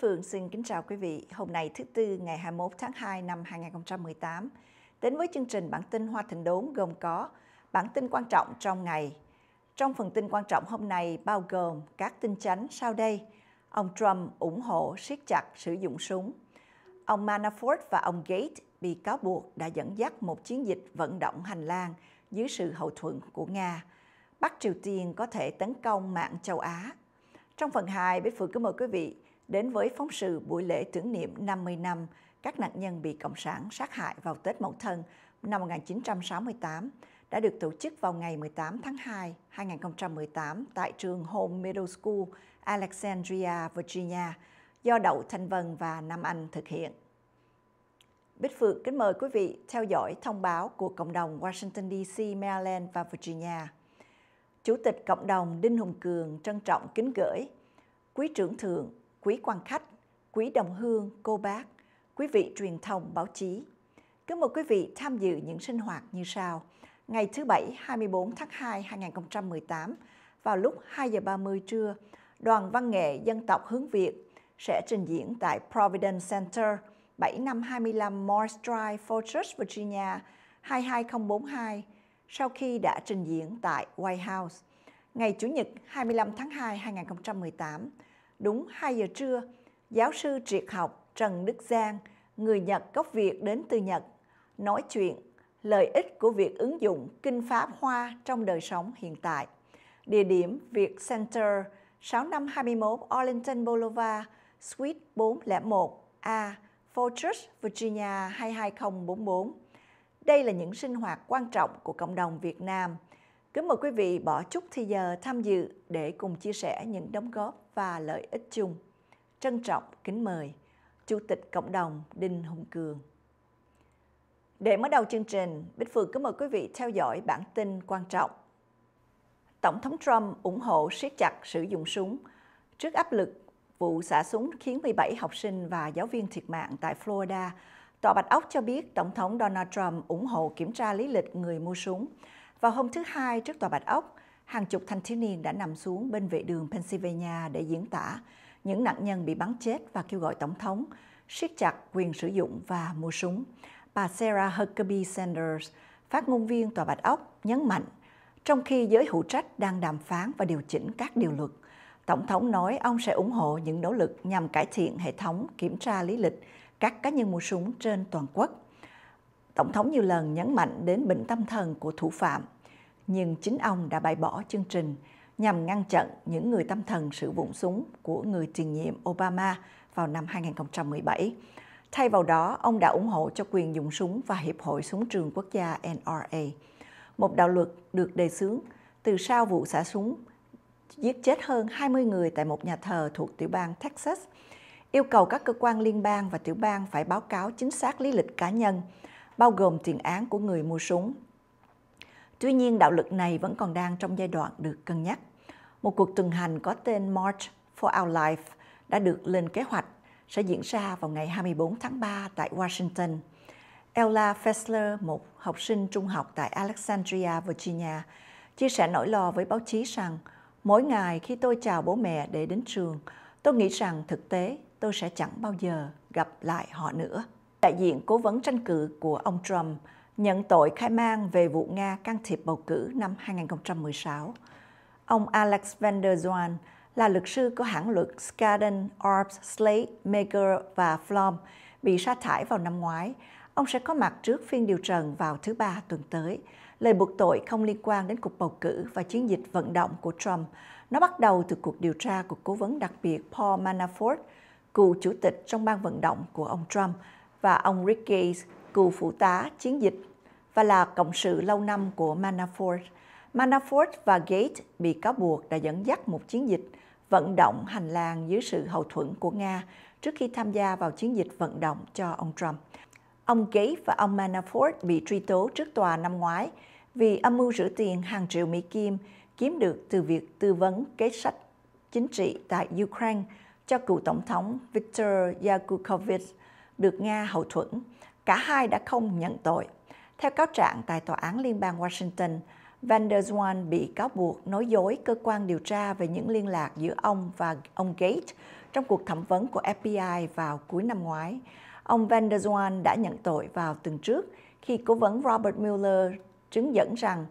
Phương xin kính chào quý vị. Hôm nay thứ Tư ngày 21 tháng 2 năm 2018, đến với chương trình bản tin Hoa Thịnh Đốn gồm có bản tin quan trọng trong ngày. Trong phần tin quan trọng hôm nay bao gồm các tin chánh sau đây. Ông Trump ủng hộ siết chặt sử dụng súng. Ông Manafort và ông Gates bị cáo buộc đã dẫn dắt một chiến dịch vận động hành lang dưới sự hậu thuẫn của Nga. Bắc Triều Tiên có thể tấn công mạng châu Á. Trong phần 2, Bích Phượng kính mời quý vị đến với phóng sự buổi lễ tưởng niệm 50 năm các nạn nhân bị Cộng sản sát hại vào Tết Mậu Thân năm 1968 đã được tổ chức vào ngày 18 tháng 2, 2018 tại trường Home Middle School, Alexandria, Virginia, do Đậu Thanh Vân và Nam Anh thực hiện. Bích Phượng kính mời quý vị theo dõi thông báo của cộng đồng Washington DC, Maryland và Virginia. Chủ tịch cộng đồng Đinh Hùng Cường trân trọng kính gửi Quý trưởng thượng quý quan khách, quý đồng hương, cô bác, quý vị truyền thông báo chí. Kính mời quý vị tham dự những sinh hoạt như sau. Ngày thứ Bảy 24 tháng 2 2018 vào lúc 2 giờ 30 trưa, Đoàn Văn nghệ Dân tộc Hướng Việt sẽ trình diễn tại Providence Center 7525 Morris Drive, Fortress, Virginia 22042 sau khi đã trình diễn tại White House. Ngày Chủ nhật 25 tháng 2 2018, đúng 2 giờ trưa, giáo sư triệt học Trần Đức Giang, người Nhật gốc Việt đến từ Nhật, nói chuyện lợi ích của việc ứng dụng kinh pháp hoa trong đời sống hiện tại. Địa điểm Việt Center 6521 Arlington Boulevard, Suite 401 A, Fortress, Virginia 22044. Đây là những sinh hoạt quan trọng của cộng đồng Việt Nam – Kính mời quý vị bỏ chút thời giờ tham dự để cùng chia sẻ những đóng góp và lợi ích chung. Trân trọng kính mời Chủ tịch Cộng đồng Đinh Hùng Cường. Để mở đầu chương trình, Bích Phượng kính mời quý vị theo dõi bản tin quan trọng. Tổng thống Trump ủng hộ siết chặt sử dụng súng trước áp lực vụ xả súng khiến 17 học sinh và giáo viên thiệt mạng tại Florida. Tòa Bạch Ốc cho biết Tổng thống Donald Trump ủng hộ kiểm tra lý lịch người mua súng. Vào hôm thứ Hai trước tòa Bạch Ốc, hàng chục thanh thiếu niên đã nằm xuống bên vệ đường Pennsylvania để diễn tả những nạn nhân bị bắn chết và kêu gọi Tổng thống siết chặt quyền sử dụng và mua súng. Bà Sarah Huckabee Sanders, phát ngôn viên Tòa Bạch Ốc, nhấn mạnh, trong khi giới hữu trách đang đàm phán và điều chỉnh các điều luật, Tổng thống nói ông sẽ ủng hộ những nỗ lực nhằm cải thiện hệ thống kiểm tra lý lịch các cá nhân mua súng trên toàn quốc. Tổng thống nhiều lần nhấn mạnh đến bệnh tâm thần của thủ phạm, nhưng chính ông đã bãi bỏ chương trình nhằm ngăn chặn những người tâm thần sử dụng súng của người tiền nhiệm Obama vào năm 2017. Thay vào đó, ông đã ủng hộ cho quyền dùng súng và Hiệp hội Súng trường Quốc gia NRA, một đạo luật được đề xướng từ sau vụ xả súng giết chết hơn 20 người tại một nhà thờ thuộc tiểu bang Texas, yêu cầu các cơ quan liên bang và tiểu bang phải báo cáo chính xác lý lịch cá nhân, bao gồm tiền án của người mua súng. Tuy nhiên, đạo luật này vẫn còn đang trong giai đoạn được cân nhắc. Một cuộc tuần hành có tên March for Our Life đã được lên kế hoạch sẽ diễn ra vào ngày 24 tháng 3 tại Washington. Ella Fessler, một học sinh trung học tại Alexandria, Virginia, chia sẻ nỗi lo với báo chí rằng mỗi ngày khi tôi chào bố mẹ để đến trường, tôi nghĩ rằng thực tế tôi sẽ chẳng bao giờ gặp lại họ nữa đại diện cố vấn tranh cử của ông Trump, nhận tội khai man về vụ Nga can thiệp bầu cử năm 2016. Ông Alex van der Zwan là luật sư của hãng luật Skadden, Arps, Slate, Meagher và Flom bị sa thải vào năm ngoái. Ông sẽ có mặt trước phiên điều trần vào thứ Ba tuần tới. Lời buộc tội không liên quan đến cuộc bầu cử và chiến dịch vận động của Trump. Nó bắt đầu từ cuộc điều tra của cố vấn đặc biệt Paul Manafort, cựu chủ tịch trong ban vận động của ông Trump – và ông Rick Gates, cựu phụ tá chiến dịch và là cộng sự lâu năm của Manafort. Manafort và Gates bị cáo buộc đã dẫn dắt một chiến dịch vận động hành lang dưới sự hậu thuẫn của Nga trước khi tham gia vào chiến dịch vận động cho ông Trump. Ông Gates và ông Manafort bị truy tố trước tòa năm ngoái vì âm mưu rửa tiền hàng triệu Mỹ Kim kiếm được từ việc tư vấn kế sách chính trị tại Ukraine cho cựu Tổng thống Viktor Yanukovych được Nga hậu thuẫn. Cả hai đã không nhận tội. Theo cáo trạng tại Tòa án Liên bang Washington, Van der Zwan bị cáo buộc nói dối cơ quan điều tra về những liên lạc giữa ông và ông Gates trong cuộc thẩm vấn của FBI vào cuối năm ngoái. Ông Van der Zwan đã nhận tội vào tuần trước khi cố vấn Robert Mueller chứng dẫn rằng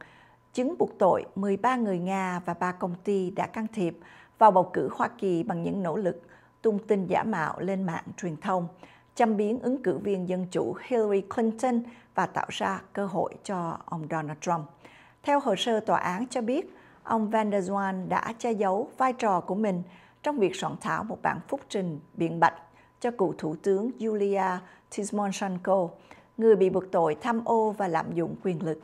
chứng buộc tội 13 người Nga và ba công ty đã can thiệp vào bầu cử Hoa Kỳ bằng những nỗ lực tung tin giả mạo lên mạng truyền thông châm biếm ứng cử viên Dân Chủ Hillary Clinton và tạo ra cơ hội cho ông Donald Trump. Theo hồ sơ tòa án cho biết, ông Van der Zwan đã che giấu vai trò của mình trong việc soạn thảo một bản phúc trình biện bạch cho cựu Thủ tướng Julia Tymoshenko, người bị buộc tội tham ô và lạm dụng quyền lực.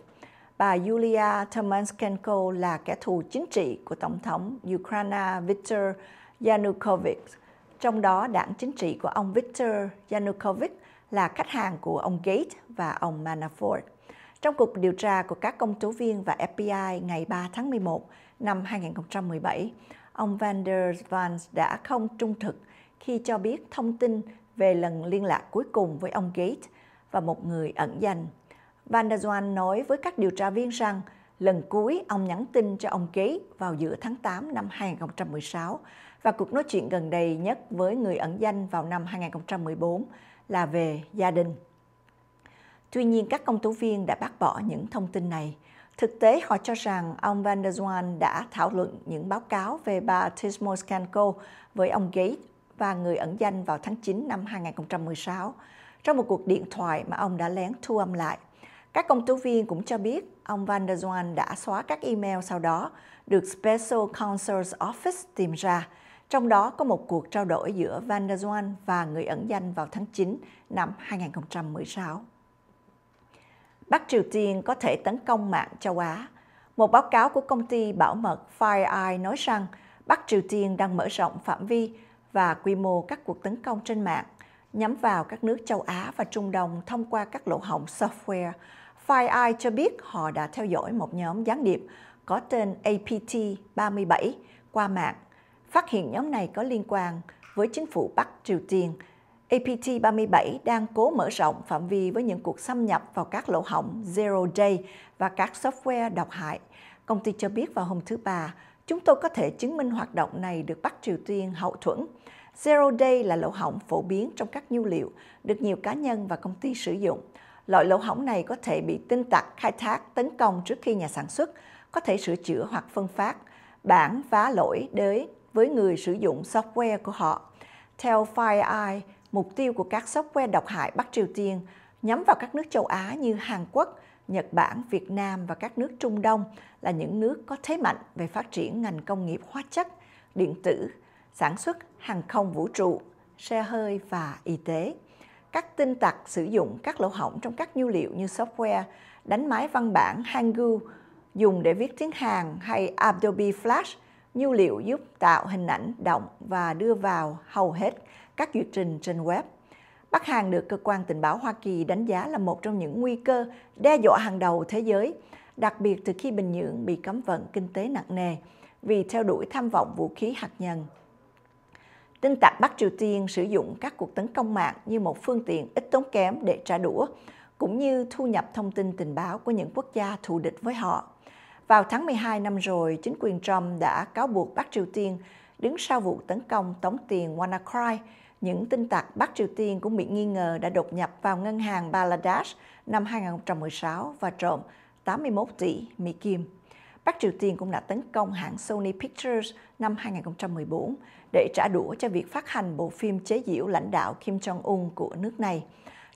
Bà Julia Tymoshenko là kẻ thù chính trị của Tổng thống Ukraine Viktor Yanukovych trong đó đảng chính trị của ông Viktor Yanukovych là khách hàng của ông Gates và ông Manafort. Trong cuộc điều tra của các công tố viên và FBI ngày 3 tháng 11 năm 2017, ông Van der Vans đã không trung thực khi cho biết thông tin về lần liên lạc cuối cùng với ông Gates và một người ẩn danh. Van der Zwan nói với các điều tra viên rằng lần cuối ông nhắn tin cho ông Gates vào giữa tháng 8 năm 2016 và cuộc nói chuyện gần đây nhất với người ẩn danh vào năm 2014 là về gia đình. Tuy nhiên, các công tố viên đã bác bỏ những thông tin này. Thực tế, họ cho rằng ông Van der Zwan đã thảo luận những báo cáo về bà Tismoskanko với ông Gates và người ẩn danh vào tháng 9 năm 2016 trong một cuộc điện thoại mà ông đã lén thu âm lại. Các công tố viên cũng cho biết ông Van der Zwan đã xóa các email sau đó được Special Counsel's Office tìm ra trong đó có một cuộc trao đổi giữa Van der Zwan và người ẩn danh vào tháng 9 năm 2016. Bắc Triều Tiên có thể tấn công mạng châu Á. Một báo cáo của công ty bảo mật FireEye nói rằng Bắc Triều Tiên đang mở rộng phạm vi và quy mô các cuộc tấn công trên mạng nhắm vào các nước châu Á và Trung Đông thông qua các lỗ hổng software. FireEye cho biết họ đã theo dõi một nhóm gián điệp có tên APT-37 qua mạng phát hiện nhóm này có liên quan với chính phủ Bắc Triều Tiên. APT-37 đang cố mở rộng phạm vi với những cuộc xâm nhập vào các lỗ hỏng Zero Day và các software độc hại. Công ty cho biết vào hôm thứ Ba, chúng tôi có thể chứng minh hoạt động này được Bắc Triều Tiên hậu thuẫn. Zero Day là lỗ hỏng phổ biến trong các nhu liệu, được nhiều cá nhân và công ty sử dụng. Loại lỗ hỏng này có thể bị tin tặc khai thác tấn công trước khi nhà sản xuất có thể sửa chữa hoặc phân phát. Bản phá lỗi đới với người sử dụng software của họ. Theo FireEye, mục tiêu của các software độc hại Bắc Triều Tiên nhắm vào các nước châu Á như Hàn Quốc, Nhật Bản, Việt Nam và các nước Trung Đông là những nước có thế mạnh về phát triển ngành công nghiệp hóa chất, điện tử, sản xuất hàng không vũ trụ, xe hơi và y tế. Các tin tặc sử dụng các lỗ hỏng trong các nhu liệu như software, đánh máy văn bản Hangul dùng để viết tiếng Hàn hay Adobe Flash – Nhu liệu giúp tạo hình ảnh động và đưa vào hầu hết các duyệt trình trên web. Bắc Hàn được cơ quan tình báo Hoa Kỳ đánh giá là một trong những nguy cơ đe dọa hàng đầu thế giới, đặc biệt từ khi Bình Nhưỡng bị cấm vận kinh tế nặng nề vì theo đuổi tham vọng vũ khí hạt nhân. Tin tặc Bắc Triều Tiên sử dụng các cuộc tấn công mạng như một phương tiện ít tốn kém để trả đũa, cũng như thu nhập thông tin tình báo của những quốc gia thù địch với họ. Vào tháng 12 năm rồi, chính quyền Trump đã cáo buộc Bắc Triều Tiên đứng sau vụ tấn công tống tiền WannaCry. Những tin tặc Bắc Triều Tiên cũng bị nghi ngờ đã đột nhập vào ngân hàng Bangladesh năm 2016 và trộm 81 tỷ Mỹ Kim. Bắc Triều Tiên cũng đã tấn công hãng Sony Pictures năm 2014 để trả đũa cho việc phát hành bộ phim chế giễu lãnh đạo Kim Jong-un của nước này.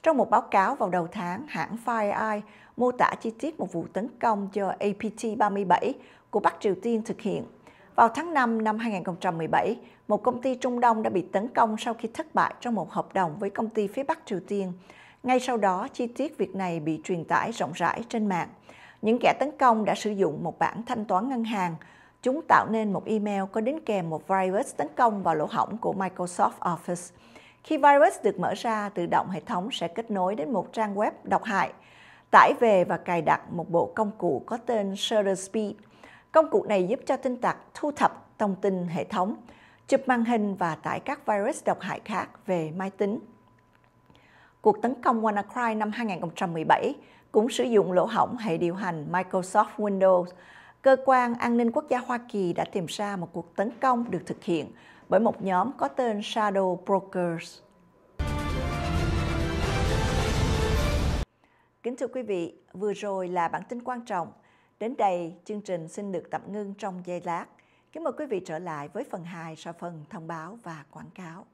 Trong một báo cáo vào đầu tháng, hãng FireEye mô tả chi tiết một vụ tấn công do APT-37 của Bắc Triều Tiên thực hiện. Vào tháng 5 năm 2017, một công ty Trung Đông đã bị tấn công sau khi thất bại trong một hợp đồng với công ty phía Bắc Triều Tiên. Ngay sau đó, chi tiết việc này bị truyền tải rộng rãi trên mạng. Những kẻ tấn công đã sử dụng một bản thanh toán ngân hàng. Chúng tạo nên một email có đính kèm một virus tấn công vào lỗ hỏng của Microsoft Office – khi virus được mở ra, tự động hệ thống sẽ kết nối đến một trang web độc hại, tải về và cài đặt một bộ công cụ có tên Shutter Công cụ này giúp cho tin tặc thu thập thông tin hệ thống, chụp màn hình và tải các virus độc hại khác về máy tính. Cuộc tấn công WannaCry năm 2017 cũng sử dụng lỗ hỏng hệ điều hành Microsoft Windows. Cơ quan an ninh quốc gia Hoa Kỳ đã tìm ra một cuộc tấn công được thực hiện bởi một nhóm có tên Shadow Brokers. Kính thưa quý vị, vừa rồi là bản tin quan trọng. Đến đây, chương trình xin được tạm ngưng trong giây lát. Kính mời quý vị trở lại với phần 2 sau phần thông báo và quảng cáo.